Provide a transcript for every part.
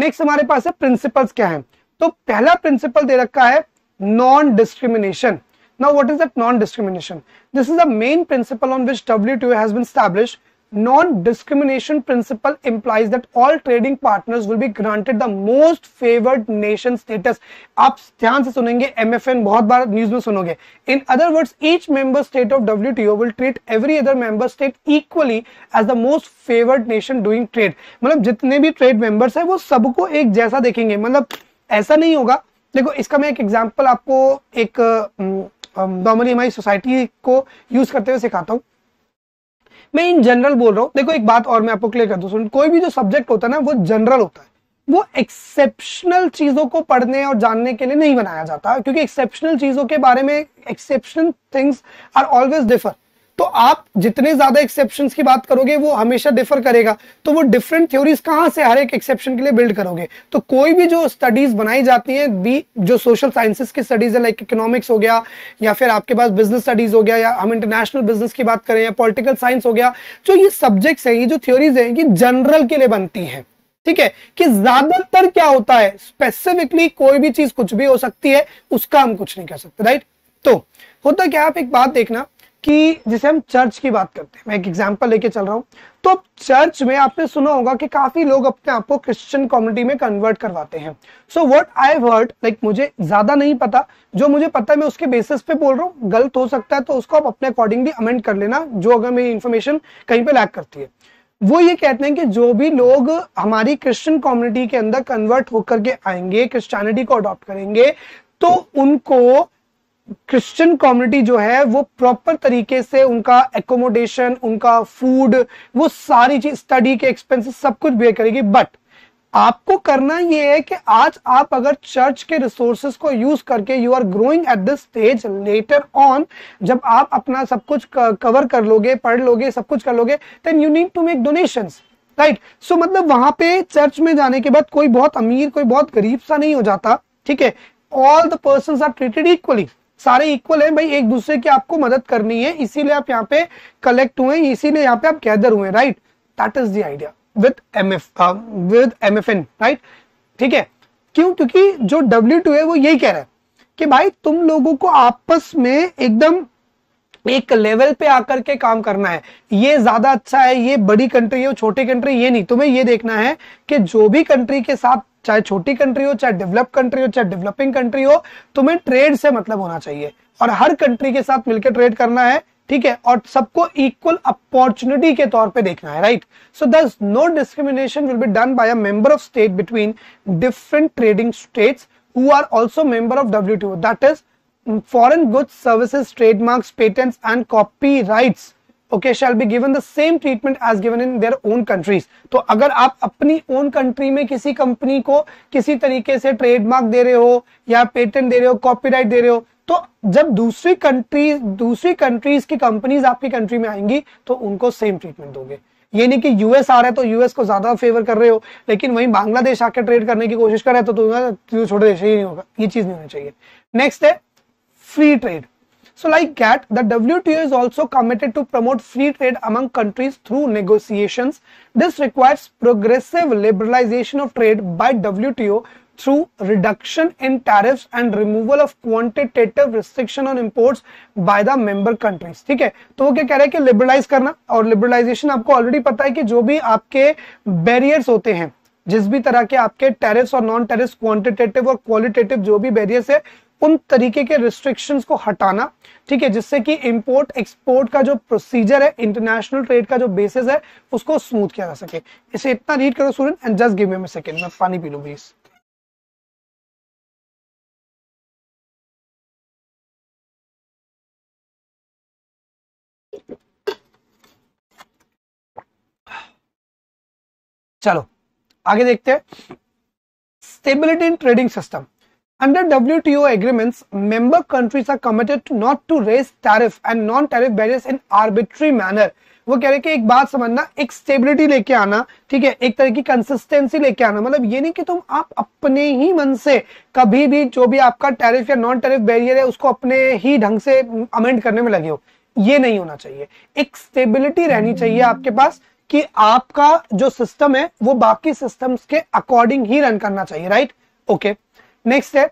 Next हमारे पास है principles क्या है तो पहला प्रिंसिपल दे रखा है non discrimination now what is that non discrimination this is the main principle on which W two has been established non discrimination principle implies that all trading partners will be granted the most favoured nation status आप ध्यान से सुनेंगे MFN बहुत बार news में सुनोगे in other words each member state of WTO will treat every other member state equally as the most favoured nation doing trade मतलब जितने भी ट्रेड मेंबर्स हैं वो सबको एक जैसा देखेंगे मतलब ऐसा नहीं होगा देखो इसका मैं एक एग्जांपल आपको एक नॉर्मली हमारी सोसाइटी को यूज करते हुए सिखाता हूँ मैं इन जनरल बोल रहा हूँ देखो एक बात और मैं आपको क्लियर कर दू कोई भी जो सब्जेक्ट होता है ना वो जनरल होता है वो एक्सेप्शनल चीजों को पढ़ने और जानने के लिए नहीं बनाया जाता क्योंकि एक्सेप्शनल चीजों के बारे में exceptional things are always differ तो आप जितने ज्यादा एक्सेप्शन की बात करोगे वो हमेशा डिफर करेगा तो वो डिफरेंट थ्योरीज कहां से हर एक एक्सेप्शन के लिए बिल्ड करोगे तो कोई भी जो स्टडीज बनाई जाती हैं बी जो सोशल साइंसेज की स्टडीज है लाइक इकोनॉमिक्स हो गया या फिर आपके पास बिजनेस स्टडीज हो गया या हम इंटरनेशनल बिजनेस की बात करें या पोलिटिकल साइंस हो गया जो ये सब्जेक्ट्स हैं ये जो थ्योरीज हैं ये जनरल के लिए बनती हैं ठीक है कि ज्यादातर क्या होता है स्पेसिफिकली कोई भी चीज कुछ भी हो सकती है उसका हम कुछ नहीं कर सकते राइट तो होता क्या आप एक बात देखना कि जैसे हम चर्च की बात करते हैं मैं एक एग्जांपल लेके चल रहा हूँ तो चर्च में आपने सुना होगा कि काफी लोग अपने आप को क्रिश्चियन कम्युनिटी में कन्वर्ट करवाते हैं so what I heard like मुझे ज्यादा नहीं पता जो मुझे पता है मैं उसके बेसिस पे बोल रहा हूँ गलत हो सकता है तो उसको आप अपने अकॉर्डिंगली अमेंड कर लेना जो अगर मेरी इन्फॉर्मेशन कहीं पे लैक करती है वो ये कहते हैं कि जो भी लोग हमारी क्रिश्चियन कम्युनिटी के अंदर कन्वर्ट होकर के आएंगे क्रिश्चियनिटी को अडॉप्ट करेंगे तो उनको क्रिश्चियन कम्युनिटी जो है वो प्रॉपर तरीके से उनका एकोमोडेशन उनका फूड वो सारी चीज स्टडी के एक्सपेंसेस सब कुछ बेयर करेगी बट आपको करना ये है कि आज आप अगर चर्च के रिसोर्सेस को यूज करके you are growing at this stage later on जब आप अपना सब कुछ कवर कर लोगे पढ़ लोगे सब कुछ कर लोगे then you need to make donation right so मतलब वहां पे चर्च में जाने के बाद कोई बहुत अमीर कोई बहुत गरीब सा नहीं हो जाता ठीक है all the person are treated equally सारे इक्वल हैं भाई एक दूसरे की आपको मदद करनी है इसीलिए आप यहाँ पे कलेक्ट हुए इसीलिए यहाँ पे आप गैदर हुए right that is the idea with M F with M F N right ठीक है क्यों क्योंकि जो डब्ल्यू टू है वो यही कह रहा है कि भाई तुम लोगों को आपस में एकदम एक लेवल पे आकर के काम करना है ये ज्यादा अच्छा है ये बड़ी कंट्री है छोटी कंट्री ये नहीं तुम्हें ये देखना है कि जो भी कंट्री के साथ चाहे छोटी कंट्री हो चाहे डेवलप कंट्री हो चाहे डेवलपिंग कंट्री हो तुम्हें ट्रेड से मतलब होना चाहिए और हर कंट्री के साथ मिलकर ट्रेड करना है ठीक है और सबको इक्वल अपॉर्चुनिटी के तौर पे देखना है right so this no discrimination will be done by a member of state between different trading states who are also member of WTO that is foreign goods services trademarks patents and copyrights okay shall be given the same treatment as given in their own countries तो अगर आप अपनी own country में किसी company को किसी तरीके से ट्रेडमार्क दे रहे हो या पेटेंट दे रहे हो कॉपीराइट दे रहे हो तो जब दूसरी कंट्री दूसरी कंट्रीज की कंपनीज आपकी कंट्री में आएंगी तो उनको सेम ट्रीटमेंट दोगे ये नहीं कि यूएस आ रहा है तो यूएस को ज्यादा फेवर कर रहे हो लेकिन वहीं बांग्लादेश आकर ट्रेड करने की कोशिश कर रहे तो तुम्हें तो छोटे देश ही नहीं होगा ये चीज नहीं होनी चाहिए नेक्स्ट है free trade So like that the WTO is also committed to promote free trade among countries through negotiations. This requires progressive liberalization of trade by WTO through reduction in tariffs and removal of quantitative restriction on imports by the member countries ठीक है तो वो क्या कह रहा है कि liberalize करना और liberalization आपको already पता है कि जो भी आपके barriers होते हैं जिस भी तरह के आपके टेरिस और नॉन टेरिस क्वांटिटेटिव और क्वालिटेटिव जो भी बैरियर्स है उन तरीके के रिस्ट्रिक्शंस को हटाना ठीक है जिससे कि इंपोर्ट एक्सपोर्ट का जो प्रोसीजर है इंटरनेशनल ट्रेड का जो बेसिस है उसको स्मूथ किया जा सके इसे इतना रीड करो student and just give me second मैं पानी पी लू प्लीज़ चलो आगे देखते हैं stability in trading system Under WTO agreements, member countries are committed to not to raise tariff and non-tariff barriers in arbitrary manner. वो कह रहे कि एक बात समझना एक स्टेबिलिटी लेके आना ठीक है एक तरह की कंसिस्टेंसी लेके आना मतलब ये नहीं कि तुम आप अपने ही मन से कभी भी जो भी आपका टैरिफ या नॉन टैरिफ बैरियर है उसको अपने ही ढंग से अमेंड करने में लगे हो ये नहीं होना चाहिए एक स्टेबिलिटी रहनी चाहिए आपके पास कि आपका जो सिस्टम है वो बाकी सिस्टम्स के अकॉर्डिंग ही रन करना चाहिए राइट ओके okay. नेक्स्ट है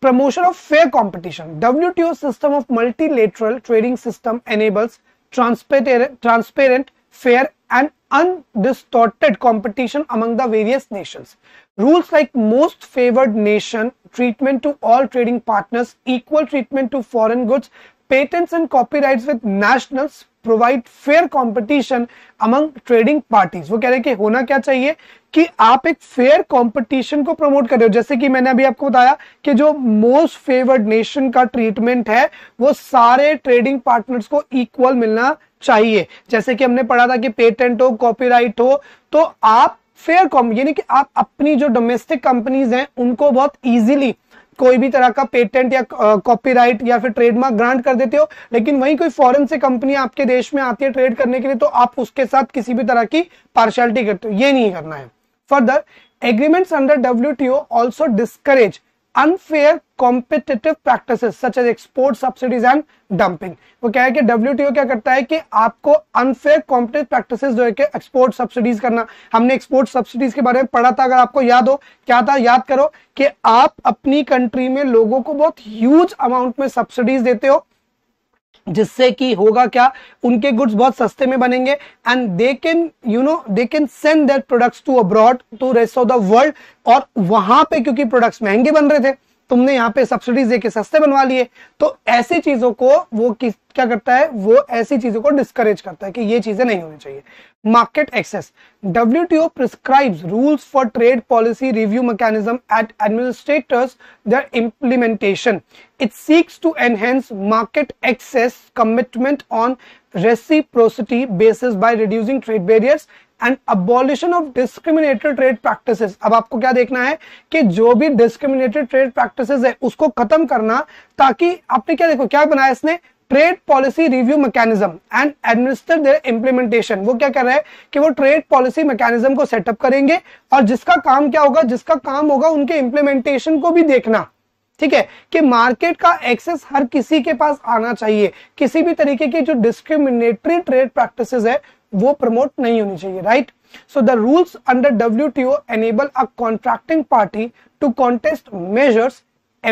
promotion of fair competition W T O system of multilateral trading system enables transparent fair and undistorted competition among the various nation rules like most favoured nation treatment to all trading partners equal treatment to foreign goods patents and copyright with national provide fair competition among trading parties वो कह रहे हैं कि होना क्या चाहिए कि आप एक फेयर कंपटीशन को प्रमोट कर रहे हो जैसे कि मैंने अभी आपको बताया कि जो मोस्ट फेवर्ड नेशन का ट्रीटमेंट है वो सारे ट्रेडिंग पार्टनर्स को इक्वल मिलना चाहिए जैसे कि हमने पढ़ा था कि पेटेंट हो कॉपीराइट हो तो आप फेयर कॉम यानी कि आप अपनी जो डोमेस्टिक कंपनीज हैं उनको बहुत इजीली कोई भी तरह का पेटेंट या कॉपीराइट या फिर ट्रेडमार्क ग्रांट कर देते हो लेकिन वहीं कोई फॉरेन से कंपनी आपके देश में आती है ट्रेड करने के लिए तो आप उसके साथ किसी भी तरह की पार्शलिटी करते हो ये नहीं करना है Further, agreements under WTO also discourage unfair competitive practices such as export subsidies and dumping. वो क्या है कि WTO क्या करता है कि आपको unfair competitive practices जो है कि export subsidies करना हमने export subsidies के बारे में पढ़ा था अगर आपको याद हो क्या था याद करो कि आप अपनी कंट्री में लोगों को बहुत ह्यूज अमाउंट में सब्सिडीज देते हो जिससे कि होगा क्या उनके गुड्स बहुत सस्ते में बनेंगे and they can you know they can send that products to abroad to rest of the world और वहां पे क्योंकि प्रोडक्ट्स महंगे बन रहे थे तुमने यहाँ पे सब्सिडीज देके सस्ते बनवा लिए तो ऐसी चीजों को वो किस क्या करता है वो ऐसी चीजों को डिस्करेज करता है कि ये चीजें नहीं होनी चाहिए market access W T O prescribe rules for trade policy review mechanism at administrators their implementation it seeks to enhance market access commitment on reciprocity basis by reducing trade barriers and abolition of discriminated trade practice अब आपको क्या देखना है कि जो भी discriminated trade practice है उसको खत्म करना ताकि आपने क्या देखो क्या बनाया इसने trade policy review mechanism and administer their implementation वो क्या कर रहा है कि वो ट्रेड पॉलिसी मैकेनिज्म को सेटअप करेंगे और जिसका काम क्या होगा जिसका काम होगा उनके इंप्लीमेंटेशन को भी देखना ठीक है कि मार्केट का एक्सेस हर किसी के पास आना चाहिए किसी भी तरीके की जो डिस्क्रिमिनेटरी ट्रेड प्रैक्टिस है वो प्रमोट नहीं होनी चाहिए right so the rules under W T O enable a contracting party to contest measures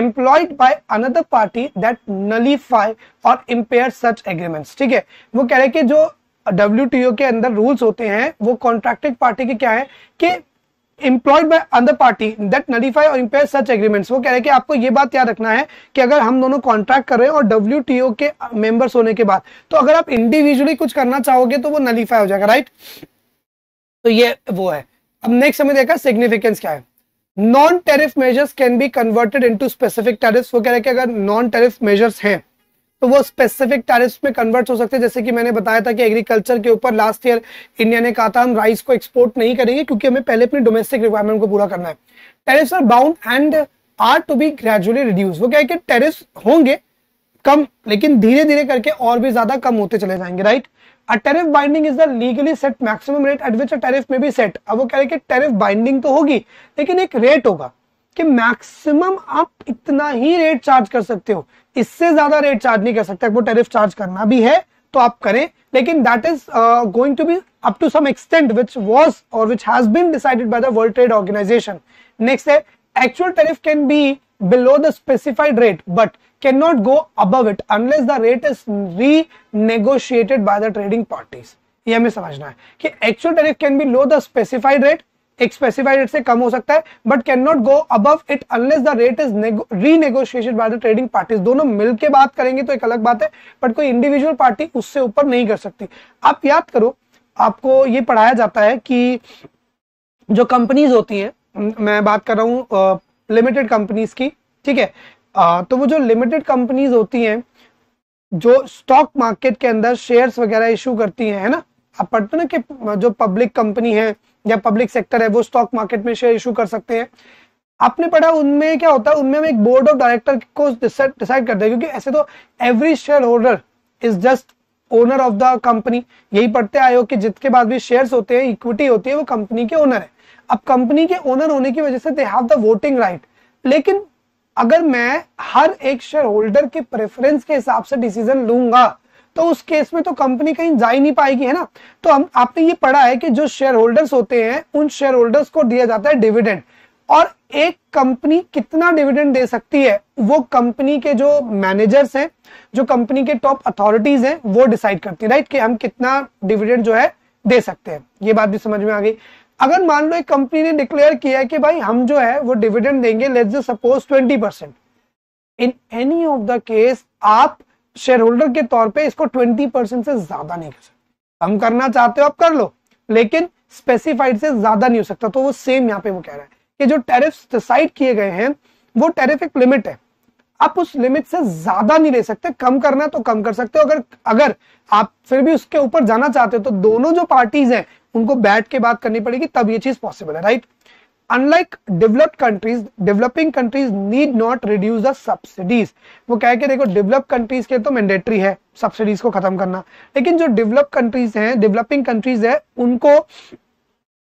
employed by another party that nullify और इम्पेयर सच एग्रीमेंट्स ठीक है वो कह रहे हैं कि जो डब्ल्यू के अंदर रूल्स होते हैं वो कॉन्ट्रैक्टिंग पार्टी के क्या है कि employed by other party that nullify और इम्पेयर सच एग्रीमेंट्स वो कह रहे हैं कि आपको ये बात याद रखना है कि अगर हम दोनों कॉन्ट्रैक्ट कर रहे हैं और डब्ल्यू के मेंबर्स होने के बाद तो अगर आप इंडिविजुअली कुछ करना चाहोगे तो वो नलीफाई हो जाएगा राइट तो ये वो है अब नेक्स्ट हमें देखा सिग्निफिकेंस क्या है non tariff measures can be converted into specific tariffs वो कह रहे हैं कि अगर नॉन टेरिफ मेजर्स हैं तो वो स्पेसिफिक टैरिफ्स में कन्वर्ट हो सकते हैं जैसे कि मैंने बताया था कि एग्रीकल्चर के ऊपर लास्ट ईयर इंडिया ने कहा था हम राइस को एक्सपोर्ट नहीं करेंगे क्योंकि हमें पहले अपनी डोमेस्टिक रिक्वायरमेंट को पूरा करना है tariffs are bound and are to be gradually reduce वो क्या है कि टेरिफ्स होंगे कम लेकिन धीरे धीरे करके और भी ज्यादा कम होते चले जाएंगे right a tariff binding is the legally set maximum rate at which a tariff में भी सेट अब वो कह रहे हैं कि टेरिफ बाइंडिंग तो होगी लेकिन एक रेट होगा कि मैक्सिमम आप इतना ही रेट चार्ज कर सकते हो इससे ज्यादा रेट चार्ज नहीं कर सकते वो टेरिफ चार्ज करना भी है तो आप करें लेकिन that is going to be up to some extent which was और which has been decided by the World Trade Organization next है actual tariff can be below specified rate but can not go above it unless the rate is renegotiated by the trading parties ये हमें समझना है कि actual tariff can be low the specified rate एक specified rate से कम हो सकता है but can not go above it unless the rate is renegotiation by the trading parties दोनों मिलके बात करेंगे तो एक अलग बात है बट कोई इंडिविजुअल पार्टी उससे ऊपर नहीं कर सकती आप याद करो आपको ये पढ़ाया जाता है कि जो कंपनीज होती हैं मैं बात कर रहा हूँ लिमिटेड कंपनीज की ठीक है आ, तो वो जो लिमिटेड कंपनीज होती हैं जो स्टॉक मार्केट के अंदर शेयर्स वगैरह इशू करती हैं है ना आप पढ़ते ना कि जो पब्लिक कंपनी है या पब्लिक सेक्टर है वो स्टॉक मार्केट में शेयर इशू कर सकते हैं आपने पढ़ा उनमें क्या होता है उनमें एक बोर्ड ऑफ डायरेक्टर को डिसाइड करते हैं क्योंकि ऐसे तो every share holder is just owner of the company यही पढ़ते आए हो कि जिसके बाद भी शेयर्स होते हैं इक्विटी होती है वो कंपनी के ओनर है अब कंपनी के ओनर होने की वजह से they have the voting right लेकिन अगर मैं हर एक शेयर होल्डर के प्रेफरेंस के हिसाब से डिसीजन लूंगा तो उस केस में तो कंपनी कहीं जा ही नहीं पाएगी है ना तो हम आपने ये पढ़ा है कि जो शेयर होल्डर्स होते हैं उन शेयर होल्डर्स को दिया जाता है डिविडेंड और एक कंपनी कितना डिविडेंड दे सकती है वो कंपनी के जो मैनेजर्स हैं जो कंपनी के टॉप अथॉरिटीज हैं वो डिसाइड करती है राइट कि हम कितना डिविडेंड जो है दे सकते हैं ये बात भी समझ में आ गई अगर मान लो एक कंपनी ने डिक्लेयर किया है कि भाई हम जो है वो डिविडेंड देंगे let's suppose twenty percent in any of the case आप शेयर होल्डर के तौर पे इसको 20 परसेंट से ज्यादा नहीं कर सकते कम करना चाहते हो आप कर लो लेकिन स्पेसिफाइड से ज्यादा नहीं हो सकता तो वो सेम यहाँ पे वो कह रहा है कि जो टैरिफ डिसाइड किए गए हैं वो टेरिफ एक लिमिट है आप उस लिमिट से ज्यादा नहीं ले सकते कम करना तो कम कर सकते हो अगर अगर आप फिर भी उसके ऊपर जाना चाहते हो तो दोनों जो पार्टीज हैं उनको बैठ के बात करनी पड़ेगी तब ये चीज पॉसिबल है right unlike developed countries developing countries need not reduce the subsidies वो कह के देखो डेवलप कंट्रीज के तो मैंडेटरी है सब्सिडीज को खत्म करना लेकिन जो डेवलप कंट्रीज हैं डेवलपिंग कंट्रीज है उनको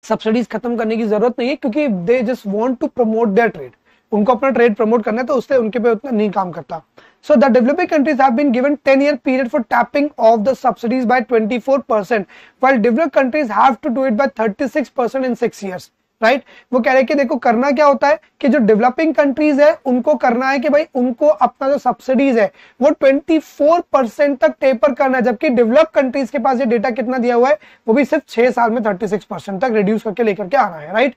सब्सिडीज खत्म करने की जरूरत नहीं है क्योंकि they just want to promote their trade उनको अपना ट्रेड प्रमोट करना है तो उससे उनके पे उतना नहीं काम करता so the developing countries have been given 10 year period for tapping off the subsidies by 24 percent while develop countries have to do it by 36 percent in six years right right? वो कह रहे हैं कि देखो करना क्या होता है कि जो डेवलपिंग कंट्रीज है उनको करना है कि भाई उनको अपना जो सब्सिडीज है वो 24 परसेंट तक टेपर करना है जबकि डेवलप कंट्रीज के पास ये डेटा कितना दिया हुआ है वो भी सिर्फ छह साल में 36 परसेंट तक रिड्यूस करके लेकर के आना है right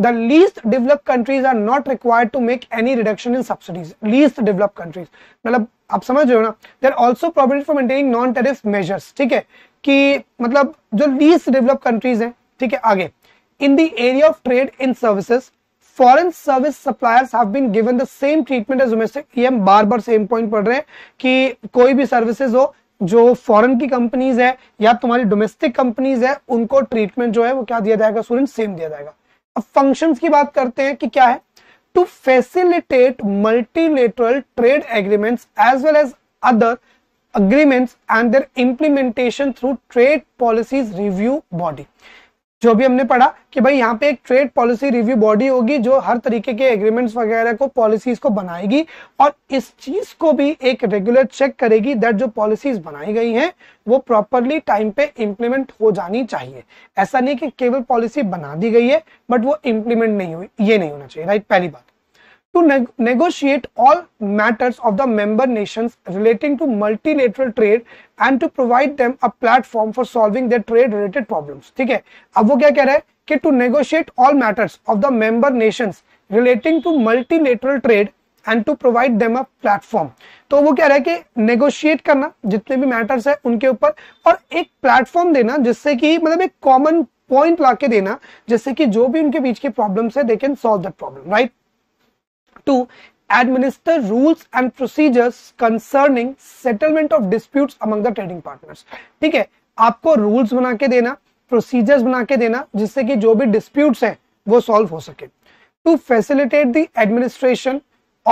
the least develop countries are not required to make any reduction in subsidies least develop countries मतलब आप समझ रहे हो ना there also problem for maintaining non tariff measures ठीक है कि मतलब जो लीस्ट डेवलप कंट्रीज है ठीक है आगे In the area of trade in services, foreign service suppliers have been given the same treatment as domestic ये हम बार बार सेम पॉइंट पढ़ रहे हैं कि कोई भी सर्विसेज हो जो फॉरेन की कंपनीज है या तुम्हारी डोमेस्टिक कंपनीज है उनको ट्रीटमेंट जो है वो क्या दिया जाएगा स्टूडेंट सेम दिया जाएगा अब फंक्शंस की बात करते हैं कि क्या है to facilitate multilateral trade agreements as well as other agreements and their implementation through trade policies review body जो भी हमने पढ़ा कि भाई यहाँ पे एक ट्रेड पॉलिसी रिव्यू बॉडी होगी जो हर तरीके के एग्रीमेंट्स वगैरह को पॉलिसीज को बनाएगी और इस चीज को भी एक रेगुलर चेक करेगी दैट जो पॉलिसीज बनाई गई हैं वो प्रॉपरली टाइम पे इम्प्लीमेंट हो जानी चाहिए ऐसा नहीं कि केवल पॉलिसी बना दी गई है बट वो इम्प्लीमेंट नहीं हुई ये नहीं होना चाहिए राइट पहली बात to negotiate all matters of the member nations relating to multilateral trade and to provide them a platform for solving their trade related problems ठीक है अब वो क्या कह रहा है कि to negotiate all matters of the member nations relating to multilateral trade and to provide them a platform तो वो कह रहा है कि नेगोशिएट करना जितने भी मैटर्स है उनके ऊपर और एक प्लेटफॉर्म देना जिससे कि मतलब एक कॉमन पॉइंट लाके देना जैसे कि जो भी उनके बीच के प्रॉब्लम्स है they can solve that problem right 2 administer rules and procedures concerning settlement of disputes among the trading partners ठीक है आपको rules बना के देना procedures बना के देना जिससे कि जो भी disputes हैं वो solve हो सके to facilitate the administration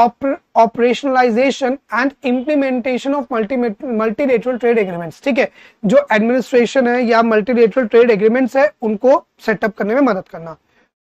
oper, operationalization and implementation of multi, multilateral trade agreements ठीक है जो administration है या multilateral trade agreements है उनको सेटअप करने में मदद करना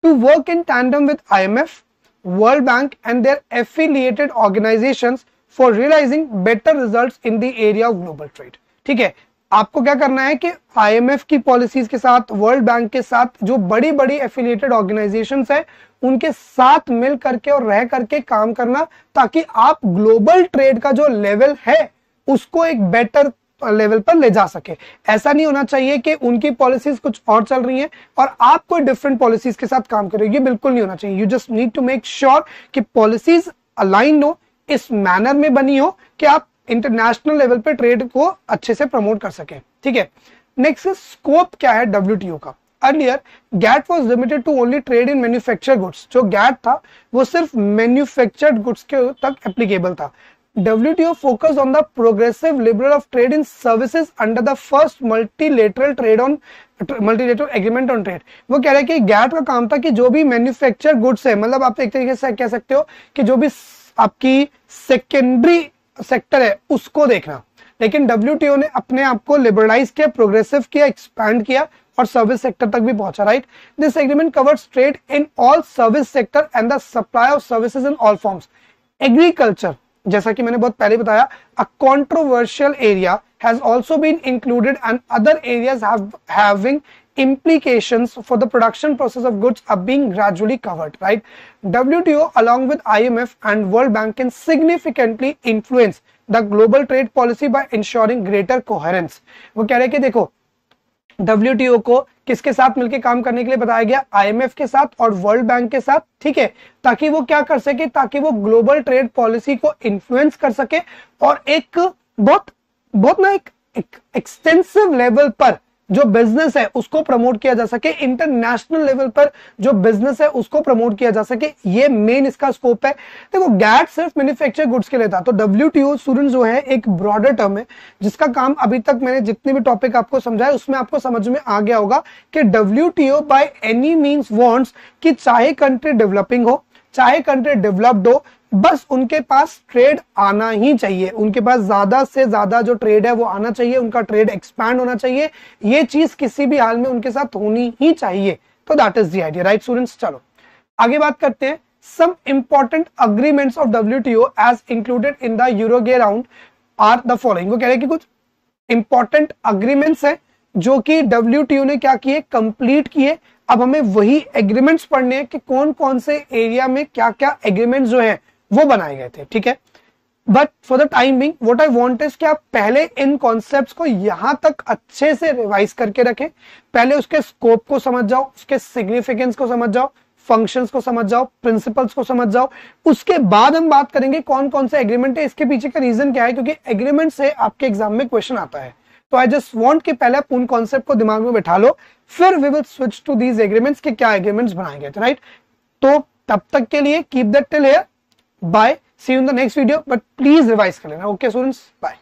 to work in tandem with IMF World Bank and their affiliated organizations for realizing better results in the area of global trade ठीक है आपको क्या करना है कि आईएमएफ की पॉलिसीज के साथ वर्ल्ड बैंक के साथ जो बड़ी बड़ी एफिलिएटेड ऑर्गेनाइजेशन है उनके साथ मिल करके और रह करके काम करना ताकि आप ग्लोबल ट्रेड का जो लेवल है उसको एक बेटर लेवल पर ले जा सके ऐसा नहीं होना चाहिए कि उनकी पॉलिसीज कुछ और चल रही हैं और आप कोई डिफरेंट पॉलिसीज के साथ काम कर ये बिल्कुल नहीं होना चाहिए you just need to make sure कि पॉलिसीज अलाइन हो इस मैनर में बनी हो कि आप इंटरनेशनल लेवल पर ट्रेड को अच्छे से प्रमोट कर सके ठीक है नेक्स्ट स्कोप क्या है डब्ल्यू का earlier GATT was limited to only trade in manufacture goods जो गैट था वो सिर्फ मैन्युफैक्चर्ड गुड्स के तक एप्लीकेबल था WTO focused on the progressive liberal of trade in services under the first multilateral trade on multilateral agreement on trade वो कह रहे हैं कि गैट का काम था कि जो भी मैन्युफैक्चर गुड्स है मतलब आप एक तरीके से कह सकते हो कि जो भी आपकी सेकेंडरी सेक्टर है उसको देखना लेकिन डब्ल्यू ने अपने आप को लिबरलाइज किया प्रोग्रेसिव किया एक्सपैंड किया और सर्विस सेक्टर तक भी पहुंचा right this agreement covers trade in all service sector and the supply of services in all forms agriculture जैसा कि मैंने बहुत पहले बताया a controversial area has also been included and other areas having implication for the production process of goods अब being gradually covered right W T O along with I M F and World Bank can significantly influence the global trade policy by ensuring greater coherence वो कह रहे हैं कि देखो W को किसके साथ मिलकर काम करने के लिए बताया गया आईएमएफ के साथ और वर्ल्ड बैंक के साथ ठीक है ताकि वो क्या कर सके ताकि वो ग्लोबल ट्रेड पॉलिसी को इन्फ्लुएंस कर सके और एक बहुत बहुत ना एक एक्सटेंसिव लेवल पर जो बिजनेस है उसको प्रमोट किया जा सके इंटरनेशनल लेवल पर जो बिजनेस है उसको प्रमोट किया जा सके ये मेन इसका स्कोप है देखो गैट सिर्फ मैन्युफैक्चर गुड्स के लिए था तो डब्ल्यू स्टूडेंट जो है एक ब्रॉडर टर्म है जिसका काम अभी तक मैंने जितने भी टॉपिक आपको समझाया उसमें आपको समझ में आ गया होगा कि W T O by any means wants कि चाहे कंट्री डेवलपिंग हो चाहे कंट्री डेवलप्ड हो बस उनके पास ट्रेड आना ही चाहिए उनके पास ज्यादा से ज्यादा जो ट्रेड है वो आना चाहिए उनका ट्रेड एक्सपैंड होना चाहिए ये चीज किसी भी हाल में उनके साथ होनी ही चाहिए तो that is the idea right students चलो आगे बात करते हैं some important agreements of W as included in the Uruguay round are the following वो कह रहे हैं कि कुछ इंपॉर्टेंट अग्रीमेंट्स है जो कि डब्ल्यू ने क्या किए कंप्लीट किए अब हमें वही एग्रीमेंट्स पढ़ने हैं कि कौन कौन से एरिया में क्या क्या एग्रीमेंट जो है वो बनाए गए थे ठीक है but for the time being what I want is क्या पहले इन कॉन्सेप्ट को यहां तक अच्छे से रिवाइज करके रखें पहले उसके स्कोप को समझ जाओ उसके सिग्निफिकेंस को समझ जाओ फंक्शंस को समझ जाओ प्रिंसिपल्स को समझ जाओ उसके बाद हम बात करेंगे कौन कौन से एग्रीमेंट है इसके पीछे का रीजन क्या है क्योंकि एग्रीमेंट से आपके एग्जाम में क्वेश्चन आता है तो आई जस्ट वॉन्ट कि पहले आप उन कॉन्सेप्ट को दिमाग में बैठा लो फिर we will switch to these agreements कि क्या एग्रीमेंट्स बनाए गए थे राइट तो तब तक के लिए keep that till here bye see you in the next video but please revise कर लेना ओके स्टूडेंट्स बाय